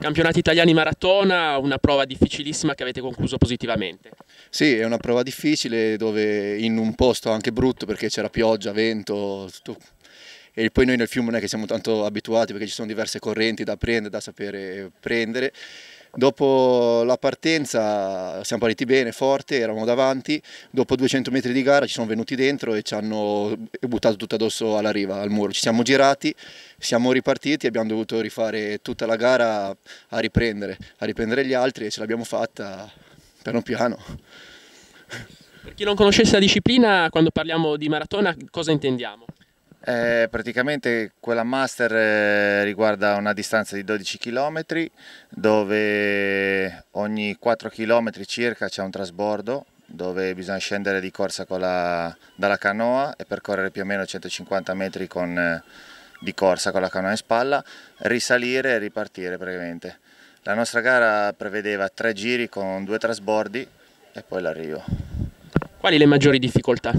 Campionati italiani maratona, una prova difficilissima che avete concluso positivamente. Sì, è una prova difficile dove in un posto anche brutto perché c'era pioggia, vento, tutto... e poi noi nel fiume non è che siamo tanto abituati perché ci sono diverse correnti da prendere, da sapere prendere Dopo la partenza siamo partiti bene, forte, eravamo davanti, dopo 200 metri di gara ci sono venuti dentro e ci hanno buttato tutto addosso alla riva, al muro. Ci siamo girati, siamo ripartiti e abbiamo dovuto rifare tutta la gara a riprendere, a riprendere gli altri e ce l'abbiamo fatta piano piano. Per chi non conoscesse la disciplina, quando parliamo di maratona, cosa intendiamo? Eh, praticamente quella master eh, riguarda una distanza di 12 km dove ogni 4 km circa c'è un trasbordo dove bisogna scendere di corsa la, dalla canoa e percorrere più o meno 150 metri con, eh, di corsa con la canoa in spalla, risalire e ripartire praticamente. La nostra gara prevedeva tre giri con due trasbordi e poi l'arrivo. Quali le maggiori difficoltà?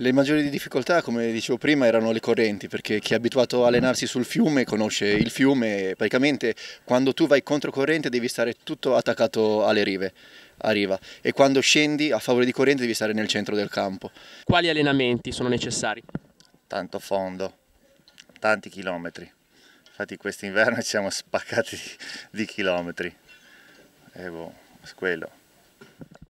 Le maggiori difficoltà, come dicevo prima, erano le correnti, perché chi è abituato a allenarsi sul fiume conosce il fiume, praticamente quando tu vai contro corrente devi stare tutto attaccato alle rive a riva, e quando scendi a favore di corrente devi stare nel centro del campo. Quali allenamenti sono necessari? Tanto fondo, tanti chilometri. Infatti quest'inverno ci siamo spaccati di, di chilometri. E boh, quello.